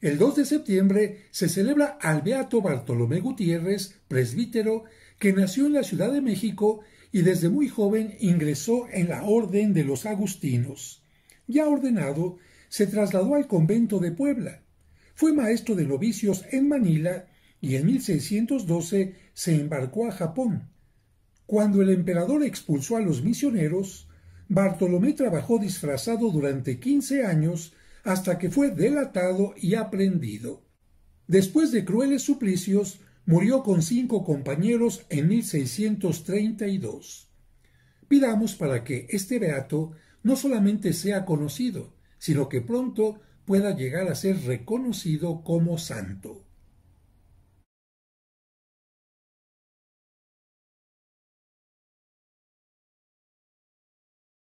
El 2 de septiembre se celebra al Beato Bartolomé Gutiérrez, presbítero, que nació en la Ciudad de México y desde muy joven ingresó en la Orden de los Agustinos. Ya ordenado, se trasladó al convento de Puebla. Fue maestro de novicios en Manila y en 1612 se embarcó a Japón. Cuando el emperador expulsó a los misioneros, Bartolomé trabajó disfrazado durante quince años hasta que fue delatado y aprendido. Después de crueles suplicios, murió con cinco compañeros en 1632. Pidamos para que este beato no solamente sea conocido, sino que pronto pueda llegar a ser reconocido como santo.